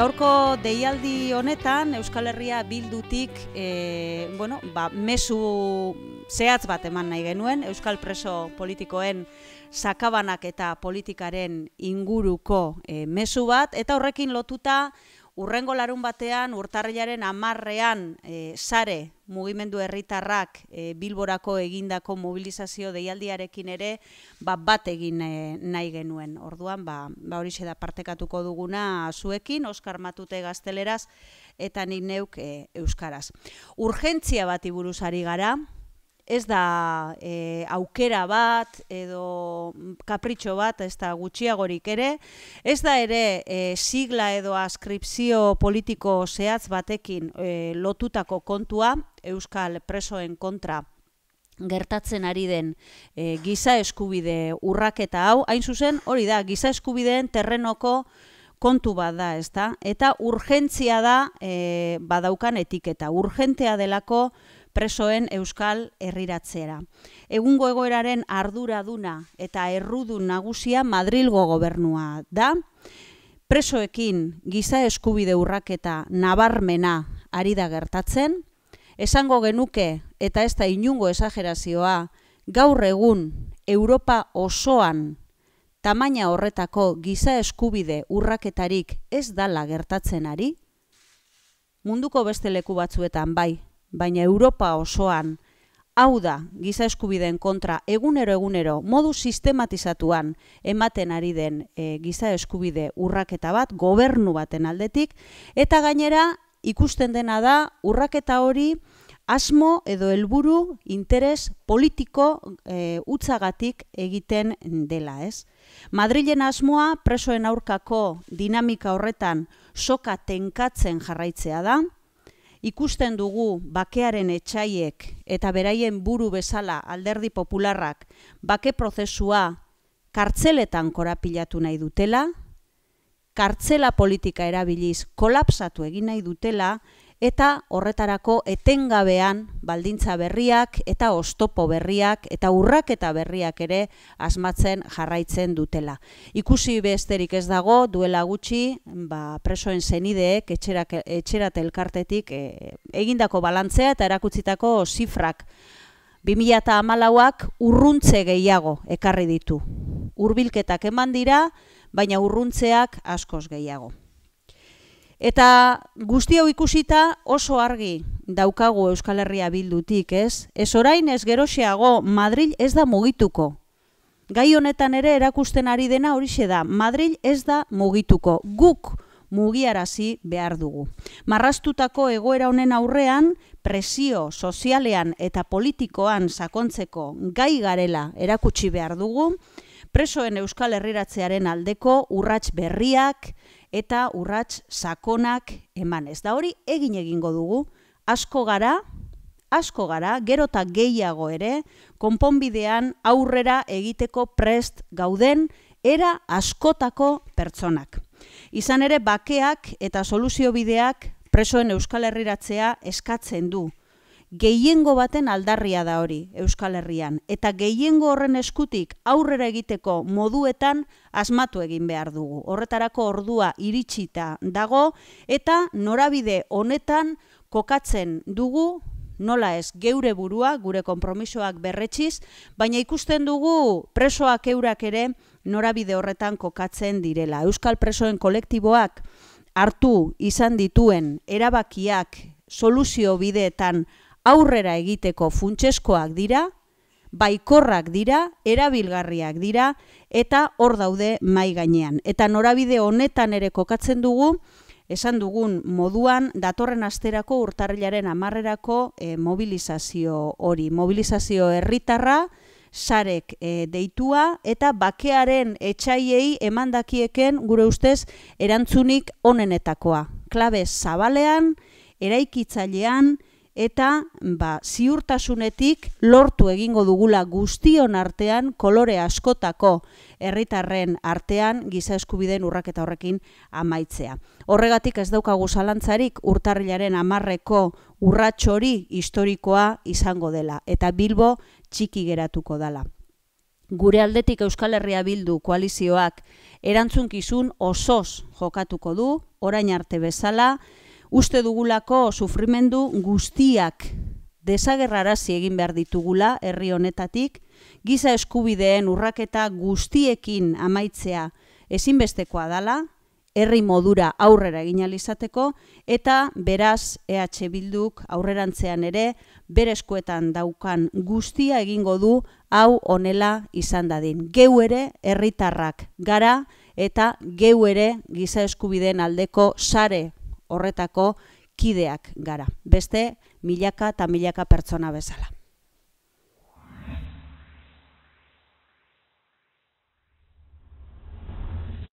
Gaurko deialdi honetan Euskal Herria bildutik e, bueno, ba, mesu zehatz bat eman nahi genuen, Euskal preso politikoen sakabanak eta politikaren inguruko e, eh, mesu bat, eta horrekin lotuta Urrengo larun batean, urtarriaren amarrean e, eh, sare mugimendu herritarrak eh, bilborako egindako mobilizazio deialdiarekin ere ba, bat egin eh, nahi genuen. Orduan, ba, ba hori da partekatuko duguna zuekin, Oskar Matute Gazteleraz, eta nik neuk Euskaraz. Urgentzia bat iburuzari gara, ez da e, aukera bat edo kapritxo bat, ez da gutxiagorik ere, ez da ere e, sigla edo askripzio politiko zehatz batekin e, lotutako kontua Euskal presoen kontra gertatzen ari den e, giza eskubide urraketa hau, hain zuzen hori da, giza eskubideen terrenoko kontu bat da, ezta? Eta urgentzia da e, badaukan etiketa. Urgentea delako presoen euskal herriratzera. Egungo egoeraren arduraduna eta errudun nagusia Madrilgo gobernua da. Presoekin giza eskubide urraketa nabarmena ari da gertatzen, esango genuke eta ez da inungo esagerazioa gaur egun Europa osoan tamaina horretako giza eskubide urraketarik ez dala gertatzen ari, munduko beste leku batzuetan bai, baina Europa osoan hau da giza eskubideen kontra egunero egunero modu sistematizatuan ematen ari den e, giza eskubide urraketa bat gobernu baten aldetik eta gainera ikusten dena da urraketa hori asmo edo helburu interes politiko e, utzagatik egiten dela, ez? Madrilen asmoa presoen aurkako dinamika horretan soka tenkatzen jarraitzea da, Ikusten dugu bakearen etxaiek eta beraien buru bezala Alderdi Popularrak bake prozesua kartzeletan korapilatu nahi dutela, kartzela politika erabiliz kolapsatu egin nahi dutela, eta horretarako etengabean baldintza berriak eta ostopo berriak eta urrak eta berriak ere asmatzen jarraitzen dutela. Ikusi besterik ez dago, duela gutxi, ba, presoen zenideek etxerak, etxerat elkartetik e, egindako balantzea eta erakutzitako zifrak. 2008ak urruntze gehiago ekarri ditu. Urbilketak eman dira, baina urruntzeak askoz gehiago. Eta guzti hau ikusita oso argi daukagu Euskal Herria bildutik, ez? Ez orain ez geroxeago Madrid ez da mugituko. Gai honetan ere erakusten ari dena hori da, Madrid ez da mugituko. Guk mugiarazi behar dugu. Marrastutako egoera honen aurrean, presio sozialean eta politikoan sakontzeko gai garela erakutsi behar dugu, presoen euskal herriratzearen aldeko urrats berriak eta urrats sakonak emanez. Da hori egin egingo dugu asko gara asko gara gero gehiago ere konponbidean aurrera egiteko prest gauden era askotako pertsonak. Izan ere bakeak eta soluzio bideak presoen euskal herriratzea eskatzen du gehiengo baten aldarria da hori Euskal Herrian, eta gehiengo horren eskutik aurrera egiteko moduetan asmatu egin behar dugu. Horretarako ordua iritsita dago, eta norabide honetan kokatzen dugu, nola ez geure burua, gure konpromisoak berretxiz, baina ikusten dugu presoak eurak ere norabide horretan kokatzen direla. Euskal presoen kolektiboak hartu izan dituen erabakiak soluzio bideetan aurrera egiteko funtseskoak dira, baikorrak dira, erabilgarriak dira, eta hor daude mai gainean. Eta norabide honetan ere kokatzen dugu, esan dugun moduan datorren asterako urtarriaren amarrerako e, mobilizazio hori. Mobilizazio herritarra sarek e, deitua eta bakearen etxaiei emandakieken gure ustez erantzunik onenetakoa. Klabe zabalean, eraikitzailean, eta ba, ziurtasunetik lortu egingo dugula guztion artean kolore askotako herritarren artean giza eskubideen urraketa horrekin amaitzea. Horregatik ez daukagu zalantzarik urtarrilaren amarreko urratxori historikoa izango dela eta bilbo txiki geratuko dela. Gure aldetik Euskal Herria Bildu koalizioak erantzunkizun osoz jokatuko du, orain arte bezala, uste dugulako sufrimendu guztiak desagerrarazi egin behar ditugula herri honetatik, giza eskubideen urraketa guztiekin amaitzea ezinbestekoa dala, herri modura aurrera egin alizateko, eta beraz EH Bilduk aurrerantzean ere berezkoetan daukan guztia egingo du hau onela izan dadin. Geu ere herritarrak gara eta geu ere giza eskubideen aldeko sare horretako kideak gara. Beste, milaka eta milaka pertsona bezala.